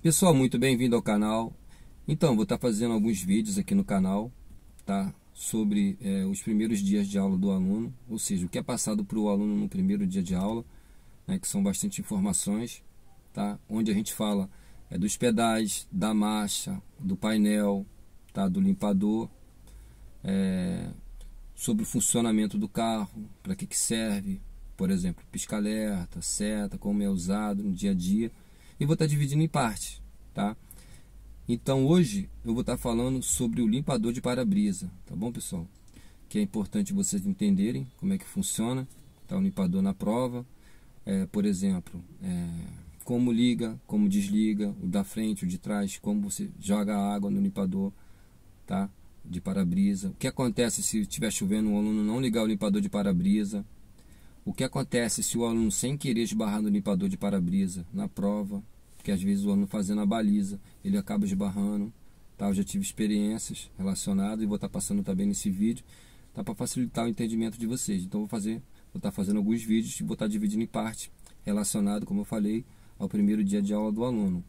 Pessoal, muito bem-vindo ao canal. Então, vou estar fazendo alguns vídeos aqui no canal, tá? Sobre é, os primeiros dias de aula do aluno, ou seja, o que é passado para o aluno no primeiro dia de aula, né, que são bastante informações, tá? Onde a gente fala é, dos pedais, da marcha, do painel, tá? Do limpador, é, sobre o funcionamento do carro, para que, que serve, por exemplo, pisca-alerta, seta, como é usado no dia a dia e vou estar tá dividindo em partes, tá? Então hoje eu vou estar tá falando sobre o limpador de para-brisa, tá bom, pessoal? Que é importante vocês entenderem como é que funciona, tá? O limpador na prova, é, por exemplo, é, como liga, como desliga, o da frente, o de trás, como você joga a água no limpador, tá? De para-brisa. O que acontece se estiver chovendo o aluno não ligar o limpador de para-brisa? O que acontece se o aluno, sem querer, esbarrar no limpador de para-brisa na prova? Porque às vezes o aluno fazendo a baliza, ele acaba esbarrando. Tá? Eu já tive experiências relacionadas e vou estar tá passando também nesse vídeo tá? para facilitar o entendimento de vocês. Então, vou fazer, vou estar tá fazendo alguns vídeos e vou estar tá dividindo em parte, relacionado, como eu falei, ao primeiro dia de aula do aluno.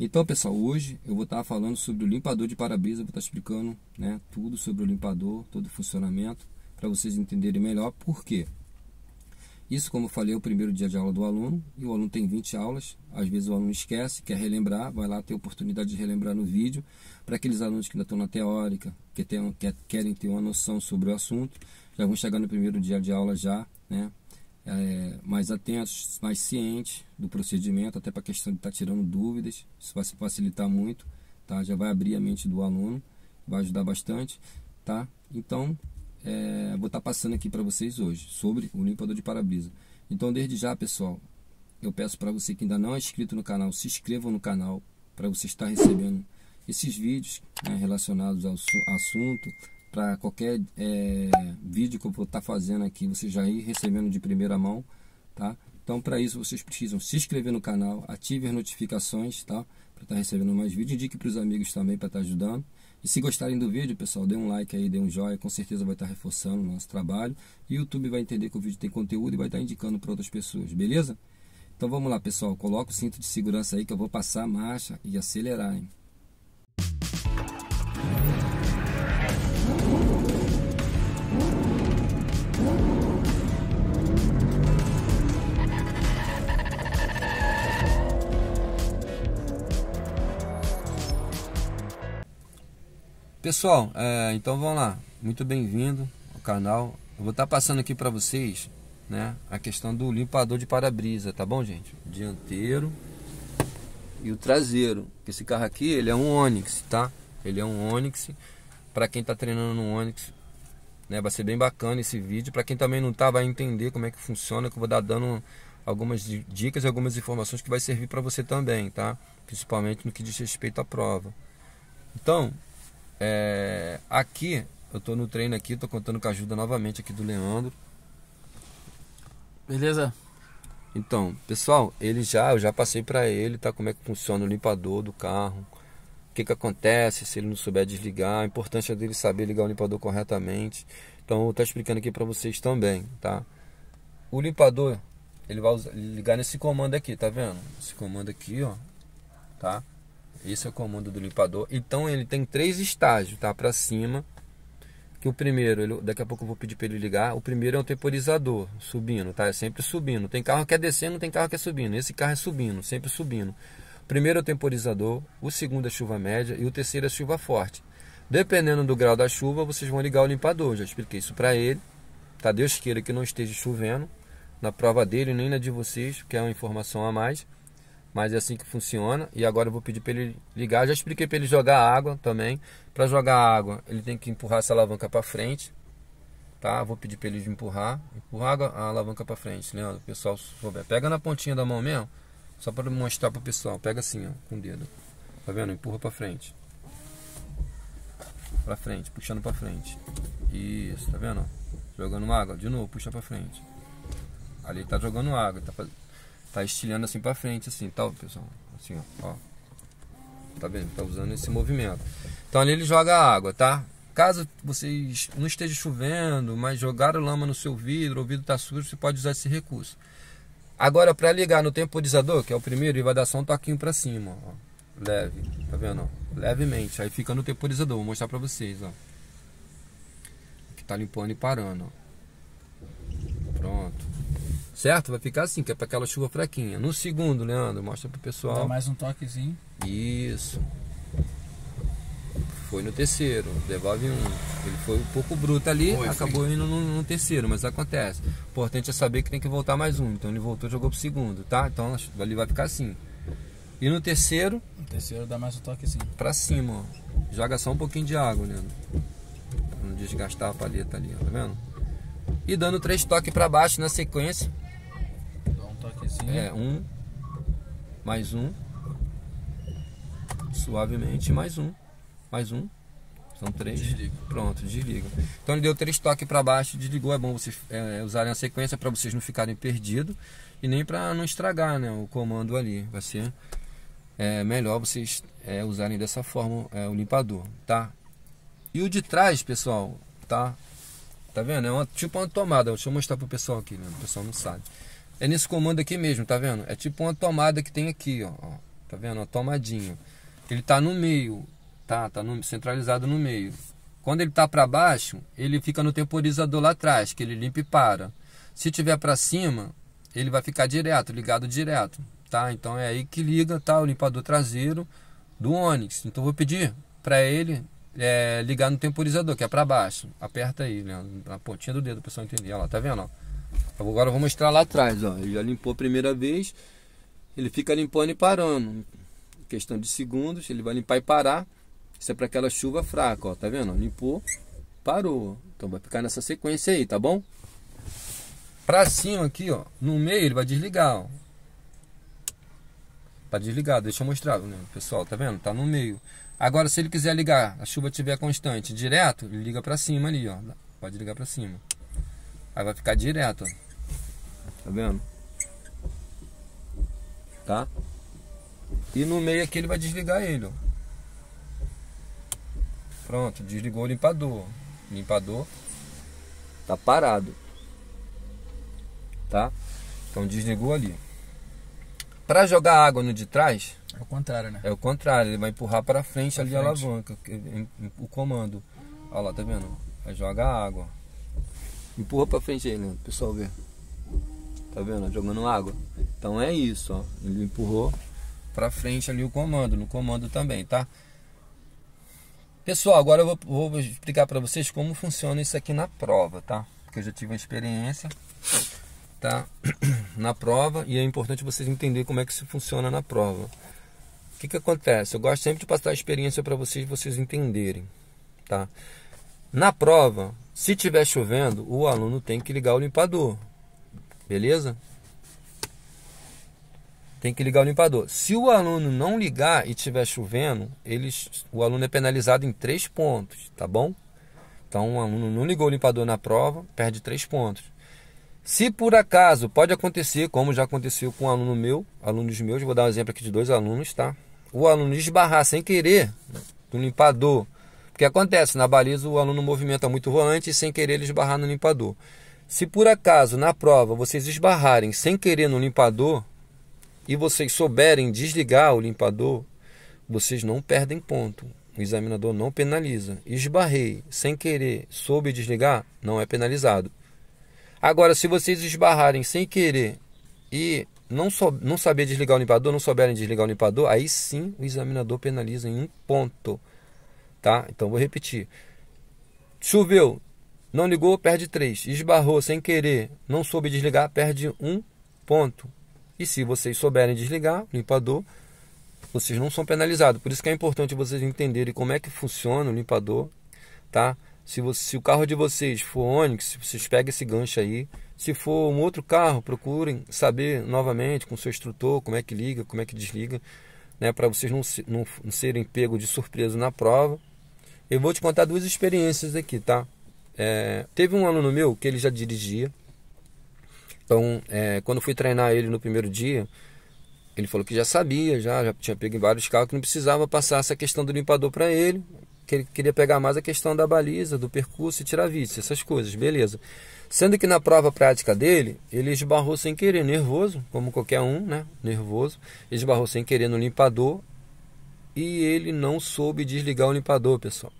Então, pessoal, hoje eu vou estar tá falando sobre o limpador de para-brisa, vou estar tá explicando né, tudo sobre o limpador, todo o funcionamento, para vocês entenderem melhor por quê. Isso, como eu falei, é o primeiro dia de aula do aluno, e o aluno tem 20 aulas, às vezes o aluno esquece, quer relembrar, vai lá ter oportunidade de relembrar no vídeo, para aqueles alunos que ainda estão na teórica, que, tem, que querem ter uma noção sobre o assunto, já vão chegar no primeiro dia de aula já, né, é, mais atentos, mais cientes do procedimento, até para a questão de estar tá tirando dúvidas, isso vai se facilitar muito, tá, já vai abrir a mente do aluno, vai ajudar bastante, tá, então é, vou estar tá passando aqui para vocês hoje sobre o limpador de para-brisa. Então, desde já, pessoal, eu peço para você que ainda não é inscrito no canal, se inscreva no canal para você estar recebendo esses vídeos né, relacionados ao assunto. Para qualquer é, vídeo que eu vou estar tá fazendo aqui, você já ir recebendo de primeira mão, tá? Então, para isso, vocês precisam se inscrever no canal, ative as notificações, tá? Para estar tá recebendo mais vídeos. Indique para os amigos também para estar tá ajudando. E se gostarem do vídeo, pessoal, dê um like aí, dê um joinha, com certeza vai estar reforçando o nosso trabalho. E o YouTube vai entender que o vídeo tem conteúdo e vai estar indicando para outras pessoas, beleza? Então vamos lá, pessoal, coloca o cinto de segurança aí que eu vou passar a marcha e acelerar, hein? Pessoal, é, então vamos lá. Muito bem-vindo ao canal. Eu vou estar tá passando aqui para vocês né, a questão do limpador de para-brisa, tá bom, gente? Dianteiro e o traseiro. Esse carro aqui, ele é um Onix, tá? Ele é um Onix. Para quem está treinando no Onix, né, vai ser bem bacana esse vídeo. Para quem também não está, vai entender como é que funciona, que eu vou dar dando algumas dicas e algumas informações que vai servir para você também, tá? Principalmente no que diz respeito à prova. Então, é, aqui, eu estou no treino aqui, tô contando com a ajuda novamente aqui do Leandro. Beleza? Então, pessoal, ele já, eu já passei para ele, tá? Como é que funciona o limpador do carro, o que que acontece se ele não souber desligar, a importância dele saber ligar o limpador corretamente. Então, eu estou explicando aqui para vocês também, tá? O limpador, ele vai ligar nesse comando aqui, tá vendo? Esse comando aqui, ó, tá? Esse é o comando do limpador. Então ele tem três estágios, tá? Para cima. Que o primeiro, ele, daqui a pouco eu vou pedir para ele ligar. O primeiro é o temporizador, subindo, tá? É sempre subindo. Tem carro que é descendo, tem carro que é subindo. Esse carro é subindo, sempre subindo. O primeiro é o temporizador, o segundo é chuva média e o terceiro é chuva forte. Dependendo do grau da chuva, vocês vão ligar o limpador. já expliquei isso para ele. Tá? Deus queira que não esteja chovendo na prova dele nem na de vocês, que é uma informação a mais mas é assim que funciona. E agora eu vou pedir para ele ligar. Eu já expliquei para ele jogar água também. Para jogar água, ele tem que empurrar essa alavanca para frente, tá? vou pedir para ele empurrar, empurrar a alavanca para frente, Leandro. O pessoal souber. Pega na pontinha da mão mesmo, só para mostrar para o pessoal. Pega assim, ó, com o dedo. Tá vendo? Empurra para frente. Para frente, puxando para frente. Isso, tá vendo? Jogando água, de novo, puxa para frente. Ali tá jogando água, tá fazendo Tá estilhando assim pra frente, assim, tal, tá, pessoal. Assim, ó, ó. Tá vendo? Tá usando esse movimento. Então ali ele joga água, tá? Caso vocês não esteja chovendo, mas jogaram lama no seu vidro, o vidro tá sujo, você pode usar esse recurso. Agora, para ligar no temporizador, que é o primeiro, ele vai dar só um toquinho para cima, ó. Leve, tá vendo? Levemente. Aí fica no temporizador, vou mostrar para vocês, ó. Que tá limpando e parando, ó. Pronto. Certo? Vai ficar assim, que é para aquela chuva fraquinha. No segundo, Leandro, mostra pro pessoal. Dá mais um toquezinho. Isso. Foi no terceiro, devolve um. Ele foi um pouco bruto ali, foi, acabou foi. indo no, no, terceiro, mas acontece. O importante é saber que tem que voltar mais um. Então ele voltou e jogou pro segundo, tá? Então ali vai ficar assim. E no terceiro. No terceiro dá mais um toquezinho. Pra cima, ó. Joga só um pouquinho de água, Leandro. Pra não desgastar a palheta ali, ó, tá vendo? E dando três toques para baixo na sequência. É, um, mais um, suavemente, mais um, mais um. São três. Desliga. Pronto, desliga. Então ele deu três toques para baixo, desligou. É bom vocês é, usarem a sequência para vocês não ficarem perdidos e nem para não estragar né, o comando ali. Vai ser é, melhor vocês é, usarem dessa forma é, o limpador, tá? E o de trás, pessoal, tá? Tá vendo? É uma, tipo uma tomada. Deixa eu mostrar pro pessoal aqui, né? O pessoal não sabe. É nesse comando aqui mesmo, tá vendo? É tipo uma tomada que tem aqui, ó. ó tá vendo? Uma tomadinha. Ele tá no meio, tá? Tá no, centralizado no meio. Quando ele tá para baixo, ele fica no temporizador lá atrás, que ele limpa e para. Se tiver para cima, ele vai ficar direto, ligado direto, tá? Então é aí que liga, tá? O limpador traseiro do Onix. Então vou pedir para ele é, ligar no temporizador, que é para baixo. Aperta aí, Leandro, na pontinha do dedo, para o pessoal entender. Olha lá, tá vendo? Ó? Agora eu vou mostrar lá atrás, ó. Ele já limpou a primeira vez. Ele fica limpando e parando. Em questão de segundos, ele vai limpar e parar. Isso é para aquela chuva fraca, ó. Tá vendo? Limpou, parou. Então vai ficar nessa sequência aí, tá bom? Pra cima aqui, ó. No meio ele vai desligar, ó. Tá desligado, deixa eu mostrar, né? pessoal, tá vendo? Tá no meio. Agora, se ele quiser ligar, a chuva estiver constante direto, ele liga pra cima ali, ó. Pode ligar pra cima. Aí vai ficar direto. Tá vendo? Tá? E no meio aqui ele vai desligar ele. Ó. Pronto, desligou o limpador. limpador tá parado. Tá? Então desligou ali. Para jogar água no de trás, é o contrário, né? É o contrário, ele vai empurrar para frente pra ali frente. a alavanca, o comando. Olha lá, tá vendo? Vai jogar água. Empurra pra frente aí, Leandro, né? pessoal ver. Tá vendo? Jogando água. Então é isso, ó. Ele empurrou pra frente ali o comando, no comando também, tá? Pessoal, agora eu vou, vou explicar pra vocês como funciona isso aqui na prova, tá? Porque eu já tive uma experiência, tá? Na prova, e é importante vocês entenderem como é que isso funciona na prova. O que que acontece? Eu gosto sempre de passar a experiência para vocês, vocês entenderem, tá? Na prova, se tiver chovendo, o aluno tem que ligar o limpador. Beleza? Tem que ligar o limpador. Se o aluno não ligar e tiver chovendo, eles, o aluno é penalizado em três pontos, tá bom? Então, o aluno não ligou o limpador na prova, perde três pontos. Se por acaso pode acontecer, como já aconteceu com um aluno meu, alunos meus, vou dar um exemplo aqui de dois alunos, tá? O aluno esbarrar sem querer do limpador porque acontece, na baliza o aluno movimenta muito o volante sem querer ele esbarrar no limpador. Se por acaso na prova vocês esbarrarem sem querer no limpador e vocês souberem desligar o limpador, vocês não perdem ponto. O examinador não penaliza. Esbarrei sem querer, soube desligar, não é penalizado. Agora, se vocês esbarrarem sem querer e não, sou, não saber desligar o limpador, não souberem desligar o limpador, aí sim o examinador penaliza em um ponto. Tá? Então vou repetir. Choveu, não ligou, perde 3. Esbarrou sem querer, não soube desligar, perde 1 ponto. E se vocês souberem desligar, limpador, vocês não são penalizados. Por isso que é importante vocês entenderem como é que funciona o limpador, tá? Se, você, se o carro de vocês for Onix, vocês pegam esse gancho aí. Se for um outro carro, procurem saber novamente com o seu instrutor como é que liga, como é que desliga né, para vocês não, não, não serem pego de surpresa na prova. Eu vou te contar duas experiências aqui, tá? É, teve um aluno meu que ele já dirigia. Então, é, quando fui treinar ele no primeiro dia, ele falou que já sabia, já, já tinha pego em vários carros, que não precisava passar essa questão do limpador para ele, que ele queria pegar mais a questão da baliza, do percurso e tirar vício, essas coisas, beleza. Sendo que na prova prática dele, ele esbarrou sem querer, nervoso, como qualquer um, né? Nervoso, esbarrou sem querer no limpador e ele não soube desligar o limpador, pessoal.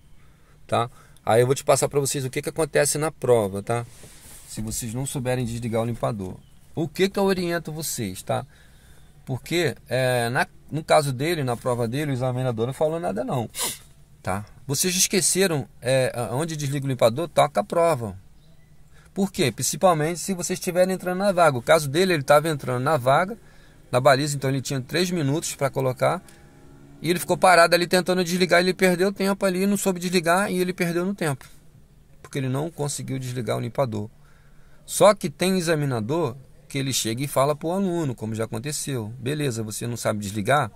Tá? Aí eu vou te passar para vocês o que, que acontece na prova, tá? Se vocês não souberem desligar o limpador. O que, que eu oriento vocês, tá? Porque é, na, no caso dele, na prova dele, o examinador não falou nada não, tá? Vocês esqueceram é, onde desliga o limpador? Toca a prova, por quê? Principalmente se você estiver entrando na vaga. O caso dele, ele estava entrando na vaga, na baliza, então ele tinha 3 minutos para colocar. E ele ficou parado ali tentando desligar, ele perdeu tempo ali, não soube desligar e ele perdeu no tempo. Porque ele não conseguiu desligar o limpador. Só que tem examinador que ele chega e fala para o aluno, como já aconteceu. Beleza, você não sabe desligar?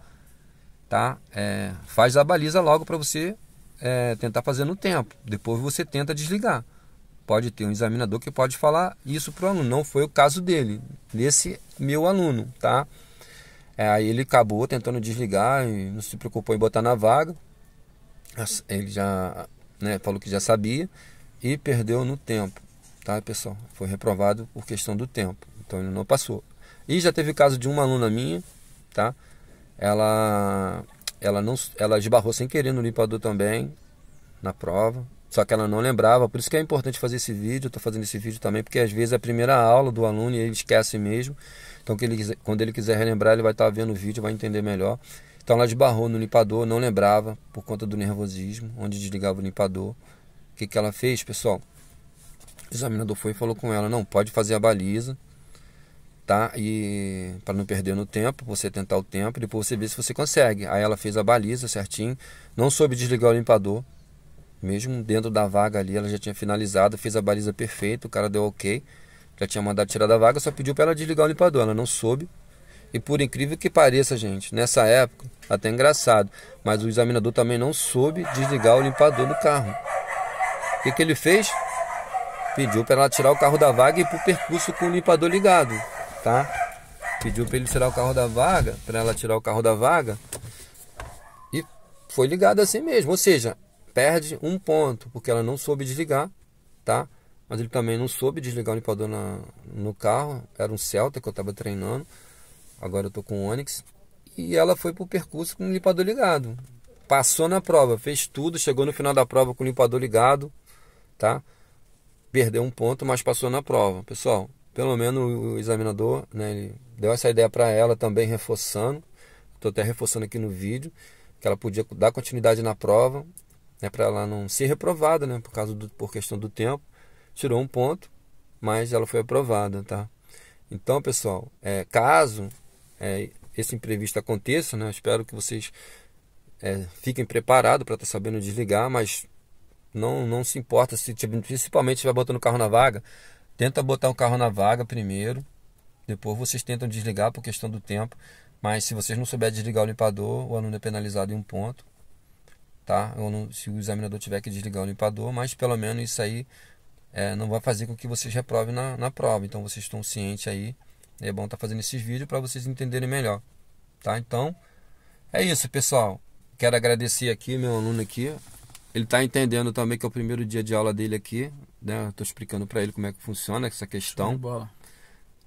Tá? É, faz a baliza logo para você é, tentar fazer no tempo. Depois você tenta desligar pode ter um examinador que pode falar isso para o aluno. Não foi o caso dele, desse meu aluno, tá? É, aí ele acabou tentando desligar, e não se preocupou em botar na vaga. Ele já né, falou que já sabia e perdeu no tempo, tá, pessoal? Foi reprovado por questão do tempo, então ele não passou. E já teve o caso de uma aluna minha, tá? Ela, ela não, ela esbarrou sem querer no limpador também na prova, só que ela não lembrava, por isso que é importante fazer esse vídeo, estou fazendo esse vídeo também, porque às vezes é a primeira aula do aluno e ele esquece mesmo. Então que ele, quando ele quiser relembrar, ele vai estar tá vendo o vídeo, vai entender melhor. Então ela esbarrou no limpador, não lembrava, por conta do nervosismo, onde desligava o limpador. O que, que ela fez, pessoal? O examinador foi e falou com ela, não, pode fazer a baliza, tá? E para não perder no tempo, você tentar o tempo, depois você vê se você consegue. Aí ela fez a baliza certinho, não soube desligar o limpador, mesmo dentro da vaga ali, ela já tinha finalizado, fez a baliza perfeita, o cara deu ok, já tinha mandado tirar da vaga, só pediu para ela desligar o limpador, ela não soube. E por incrível que pareça, gente, nessa época, até engraçado, mas o examinador também não soube desligar o limpador do carro. O que, que ele fez? Pediu para ela tirar o carro da vaga e ir para o percurso com o limpador ligado, tá? Pediu para ele tirar o carro da vaga, para ela tirar o carro da vaga. E foi ligado assim mesmo, ou seja, perde um ponto, porque ela não soube desligar, tá? Mas ele também não soube desligar o limpador na, no carro. Era um Celta que eu estava treinando. Agora eu tô com o Onix. E ela foi pro percurso com o limpador ligado. Passou na prova, fez tudo, chegou no final da prova com o limpador ligado, tá? Perdeu um ponto, mas passou na prova. Pessoal, pelo menos o examinador, né, ele deu essa ideia para ela também reforçando. Estou até reforçando aqui no vídeo que ela podia dar continuidade na prova né, para ela não ser reprovada, né, por causa do, por questão do tempo, tirou um ponto, mas ela foi aprovada, tá? Então, pessoal, é, caso é, esse imprevisto aconteça, né, espero que vocês é, fiquem preparados para estar tá sabendo desligar, mas não, não se importa se tipo, principalmente se vai botando o carro na vaga, tenta botar o carro na vaga primeiro, depois vocês tentam desligar por questão do tempo, mas se vocês não souberem desligar o limpador, o aluno é penalizado em um ponto tá? Ou não, se o examinador tiver que desligar o limpador, mas pelo menos isso aí é, não vai fazer com que vocês reprovem na, na prova. Então vocês estão cientes aí. É bom estar tá fazendo esses vídeos para vocês entenderem melhor, tá? Então é isso, pessoal. Quero agradecer aqui meu aluno aqui. Ele está entendendo também que é o primeiro dia de aula dele aqui, né? Estou explicando para ele como é que funciona essa questão. Bola.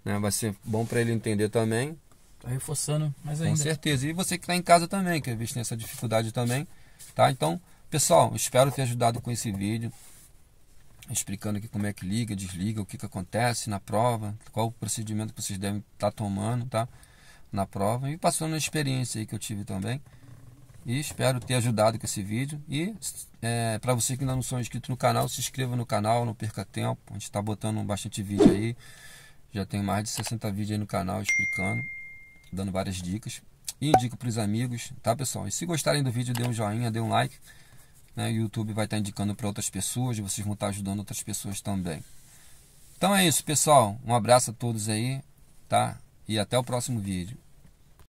Né? Vai ser bom para ele entender também. Tá reforçando, mas ainda. Com certeza. E você que está em casa também, que a gente tem essa dificuldade também. Tá? Então, pessoal, espero ter ajudado com esse vídeo, explicando aqui como é que liga, desliga, o que, que acontece na prova, qual o procedimento que vocês devem estar tá tomando tá? na prova e passando a experiência aí que eu tive também. E espero ter ajudado com esse vídeo. E é, para você que ainda não são inscrito no canal, se inscreva no canal, não perca tempo. A gente está botando bastante vídeo aí. Já tem mais de 60 vídeos aí no canal explicando, dando várias dicas e indico para os amigos, tá pessoal? E se gostarem do vídeo, dê um joinha, dê um like. Né? O YouTube vai estar tá indicando para outras pessoas, vocês vão estar tá ajudando outras pessoas também. Então é isso, pessoal. Um abraço a todos aí, tá? E até o próximo vídeo.